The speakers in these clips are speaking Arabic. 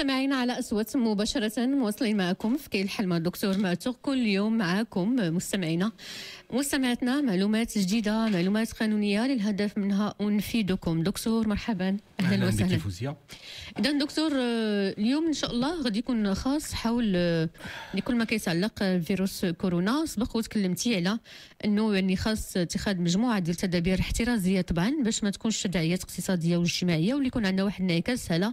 مستمعين على أصوات مباشرة مواصلين معكم في كيل حلمة الدكتور ماتوغ كل يوم معكم مستمعينا مستمعتنا معلومات جديدة معلومات قانونية للهدف منها ونفيدكم دكتور مرحبا أهلا وسهلا إذا دكتور آه، اليوم إن شاء الله غادي يكون خاص حول آه، لكل ما كيتعلق بفيروس كورونا سبق وتكلمتي على أنه يعني خاص اتخاذ مجموعة ديال التدابير احترازية طبعا باش ما تكونش تداعيات اقتصادية واجتماعية واللي يكون عندنا واحد الانعكاس على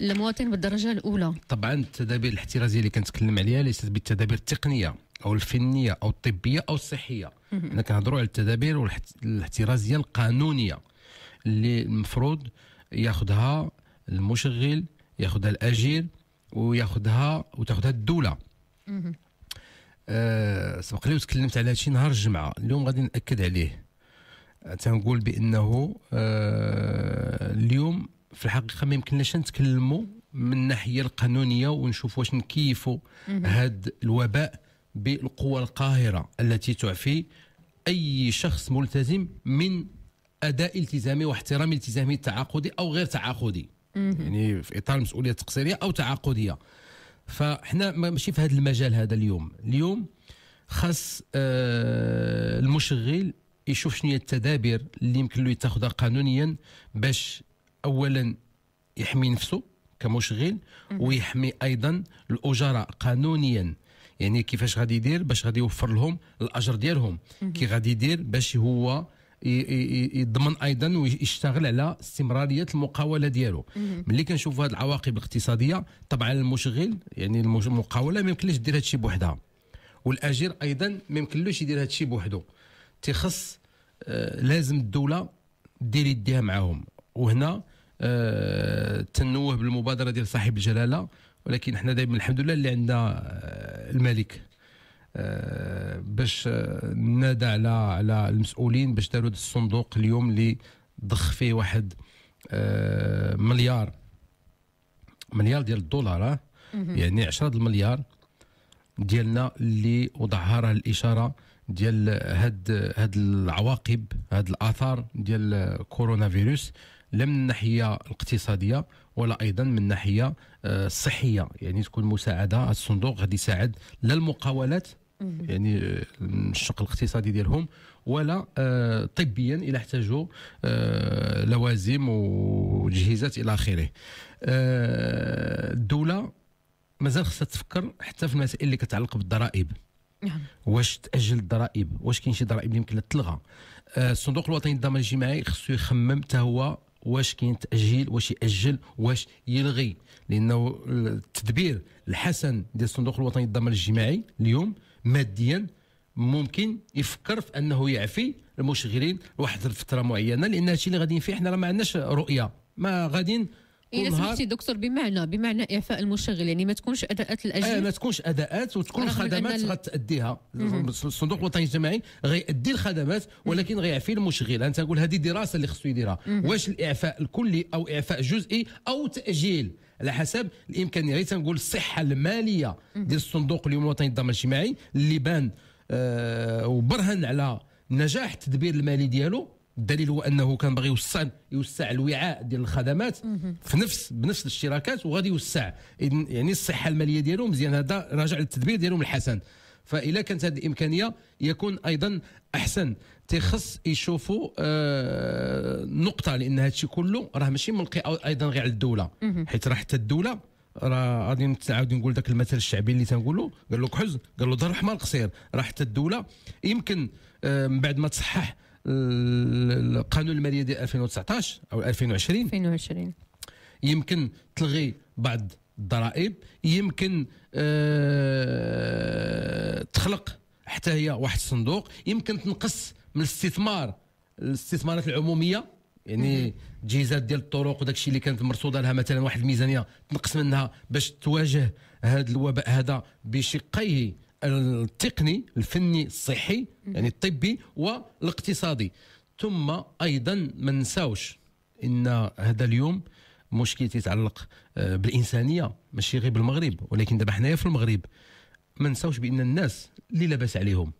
المواطن بالدرجة الأولى طبعا التدابير الاحترازية اللي كنتكلم عليها ليست بالتدابير التقنية او الفنيه او الطبيه او الصحيه حنا كنهضروا على التدابير والاحترازيه القانونيه اللي المفروض ياخذها المشغل ياخذها الاجير وياخذها وتاخذها الدوله أه سبق لي وتكلمت على شي نهار الجمعه اليوم غادي ناكد عليه تنقول بانه أه اليوم في الحقيقه ما يمكنناش نتكلموا من الناحيه القانونيه ونشوف واش نكيفوا هذا الوباء بالقوى القاهرة التي تعفي أي شخص ملتزم من أداء التزامه واحترام التزامه التعاقدي أو غير تعاقدي يعني في إطار المسؤولية التقصيرية أو تعاقدية فاحنا ماشي في هذا المجال هذا اليوم اليوم خاص آه المشغل يشوف شنو هي التدابير اللي يمكن له يتاخذها قانونيا باش اولا يحمي نفسه كمشغل ويحمي ايضا الاجراء قانونيا يعني كيفاش غادي يدير باش غادي يوفر لهم الاجر ديالهم كي غادي يدير باش هو يضمن ايضا ويشتغل على استمراريه المقاوله ديالو ملي كنشوف هذه العواقب الاقتصاديه طبعا المشغل يعني المقاوله ما يمكنش دير هادشي بوحدها والاجير ايضا ما يمكنلوش يدير هادشي بوحدو تيخص آه لازم الدوله دير يديها معاهم وهنا آه تنوه بالمبادره ديال صاحب الجلاله ولكن حنا دائما الحمد لله اللي عندنا آه، الملك آه، باش آه، نادى على على المسؤولين باش داروا الصندوق اليوم اللي ضخ فيه واحد آه، مليار مليار ديال الدولار يعني 10 المليار ديالنا اللي وضعها راه الاشاره ديال هاد هاد العواقب هذا الاثار ديال كورونا فيروس لا من الناحيه الاقتصاديه ولا ايضا من الناحيه الصحيه آه، يعني تكون مساعده هذا الصندوق غادي يساعد لا المقاولات يعني آه، الشق الاقتصادي ديالهم ولا آه، طبيا الى احتاجوا لوازم وتجهيزات الى اخره الدوله مازال خصها تفكر حتى في المسائل اللي كتعلق بالضرائب واش تاجل الضرائب واش كاين شي ضرائب اللي يمكن تلغى آه، الصندوق الوطني للضمان الاجتماعي خصو يخمم حتى هو واش كاين تاجيل واش ياجل واش يلغي لانه التدبير الحسن ديال الصندوق الوطني للضمان الاجتماعي اليوم ماديا ممكن يفكر في انه يعفي المشغلين لواحد الفتره معينه لان هادشي اللي غاديين فيه حنا راه ما عندناش رؤيه ما غاديين اذا إيه، سمحتي دكتور بمعنى بمعنى اعفاء المشغل يعني ما تكونش اداءات الاجيال آه، ما تكونش اداءات وتكون خدمات غتاديها الصندوق الوطني الجماعي غيأدي الخدمات ولكن غيعفي المشغل انت تقول هذه دراسه اللي خصو يديرها واش الاعفاء الكلي او اعفاء جزئي او تاجيل على حسب الامكانيه غير تنقول الصحه الماليه ديال الصندوق اليوم الوطني للضمان الاجتماعي اللي بان آه وبرهن على نجاح التدبير المالي ديالو الدليل هو انه كان باغي يوسع يوسع الوعاء ديال الخدمات في نفس بنفس الاشتراكات وغادي يوسع يعني الصحه الماليه ديالو مزيان هذا راجع للتدبير ديالهم الحسن فاذا كانت هذه الإمكانية يكون أيضا أحسن تيخص يشوفوا آه نقطة لأن هادشي كله راه ماشي ملقي أيضا غير على الدولة حيت راه حتى الدولة راه غادي نعاود نقول ذاك المثل الشعبي اللي تنقولوا قال له كحز قال له ظهر حمار قصير راه حتى الدوله يمكن آه، من بعد ما تصحح القانون الماليه ديال 2019 او 2020 2020 يمكن تلغي بعض الضرائب يمكن أه تخلق حتى هي واحد الصندوق يمكن تنقص من الاستثمار الاستثمارات العموميه يعني تجهيزات ديال الطرق وداك الشيء اللي كانت مرصوده لها مثلا واحد الميزانيه تنقص منها باش تواجه هذا الوباء هذا بشقيه التقني الفني الصحي يعني الطبي والاقتصادي ثم ايضا ما نساوش ان هذا اليوم مشكل تيتعلق آه، بالانسانيه ماشي غير بالمغرب ولكن دابا حنايا في المغرب ما نساوش بان الناس اللي لاباس عليهم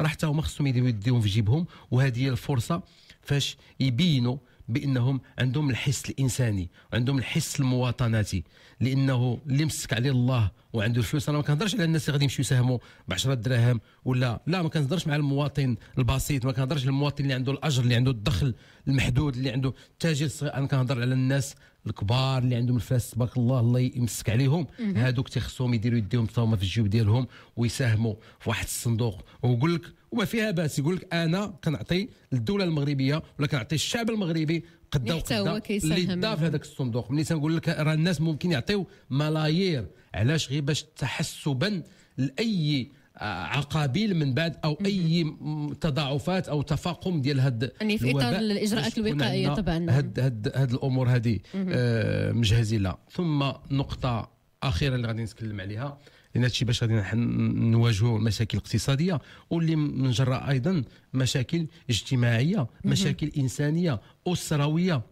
راه حتى هما خصهم يديهم في جيبهم وهذه هي الفرصه فاش يبينوا بانهم عندهم الحس الانساني وعندهم الحس المواطناتي لانه اللي مسك عليه الله وعنده الفلوس انا ما كنهضرش على الناس اللي غادي يمشيو يساهموا ب 10 دراهم ولا لا ما كنهضرش مع المواطن البسيط ما كنهضرش المواطن اللي عنده الاجر اللي عنده الدخل المحدود اللي عنده التاجر الصغير انا كنهضر على الناس الكبار اللي عندهم الفاس تبارك الله الله يمسك عليهم هادوك تيخصهم يديروا يديهم حتى في الجيوب ديالهم ويساهموا في واحد الصندوق ويقول لك وما فيها باس يقول لك انا كنعطي الدوله المغربيه ولا كنعطي الشعب المغربي قد وقدا اللي دا في هذاك الصندوق ملي تنقول لك راه الناس ممكن يعطيو ملايير علاش غير باش تحسبا لاي آه، عقابيل من بعد او اي تضاعفات او تفاقم ديال هاد يعني في اطار الاجراءات الوقائيه طبعا هاد هاد هاد الامور هذه آه مجهزين لها ثم نقطه اخيره اللي غادي نتكلم عليها لان هادشي باش غادي نواجهوا المشاكل الاقتصاديه واللي من جراء ايضا مشاكل اجتماعيه مشاكل انسانيه اسرويه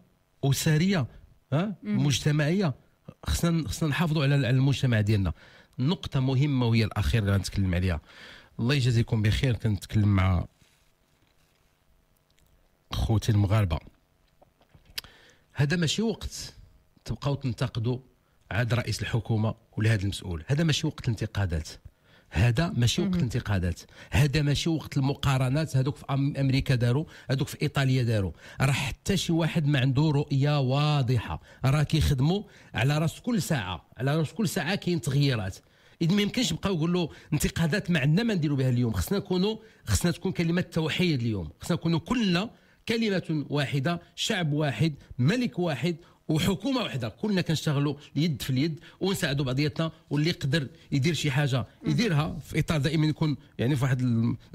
اسريه ها مجتمعيه خصنا خصنا نحافظوا على المجتمع ديالنا نقطه مهمه وهي الاخير اللي غنتكلم عليها الله يجازيكم بخير كنتكلم مع خوتي المغاربه هذا ماشي وقت تبقاو تنتقدوا عاد رئيس الحكومه ولهذا المسؤول هذا ماشي وقت الانتقادات هذا ماشي وقت الانتقادات هذا ماشي وقت المقارنات هذوك في امريكا داروا هذوك في ايطاليا داروا راه حتى شي واحد ما عنده رؤيه واضحه راه كيخدموا على راس كل ساعه على راس كل ساعه كاين تغييرات اذ ما يمكنش نبقاو نقولوا انتقادات ما عندنا ما نديروا بها اليوم خصنا نكونوا خصنا تكون كلمه توحيد اليوم خصنا نكونوا كلنا كلمة واحدة شعب واحد ملك واحد وحكومه واحده كلنا كنشتغلوا يد في اليد ونساعدوا بعضياتنا واللي يقدر يدير شي حاجه يديرها في اطار دائما يكون يعني في واحد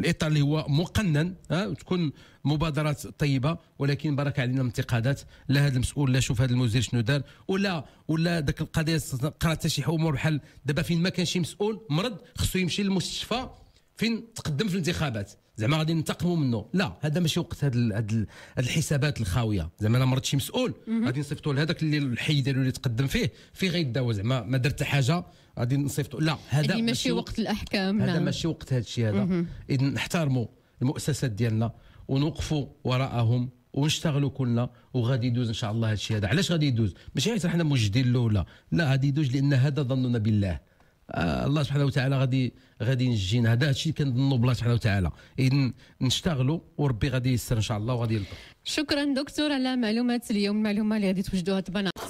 الاطار اللي هو مقنن ها تكون مبادرات طيبه ولكن برك علينا انتقادات لا هذا المسؤول لا شوف هذا المدير شنو دار ولا ولا ذاك القضيه قرات شي امور بحال دابا فين ما كان شي مسؤول مرض خصو يمشي للمستشفى فين تقدم في الانتخابات زعما غادي ننتقموا منه لا هذا ماشي وقت هاد, هاد, الحسابات الخاويه زعما انا مرض شي مسؤول غادي نصيفطوا لهذاك اللي الحي ديالو اللي تقدم فيه في غير غيداوى زعما ما درت حاجه غادي نصيفطوا لا هذا يعني ماشي, ماشي وقت الاحكام هذا نعم. ماشي وقت هذا الشيء هذا اذا نحترموا المؤسسات ديالنا ونوقفوا وراءهم ونشتغلوا كلنا وغادي يدوز ان شاء الله هذا الشيء هذا علاش غادي يدوز ماشي حيت حنا موجدين له لا لا غادي يدوز لان هذا ظننا بالله آه، الله سبحانه وتعالى غادي غادي ينجينا هذا الشيء كنظنوا بالله سبحانه وتعالى اذا نشتغلوا وربي غادي يسر ان شاء الله وغادي يلطف شكرا دكتور على معلومات اليوم المعلومه اللي غادي توجدوها تبان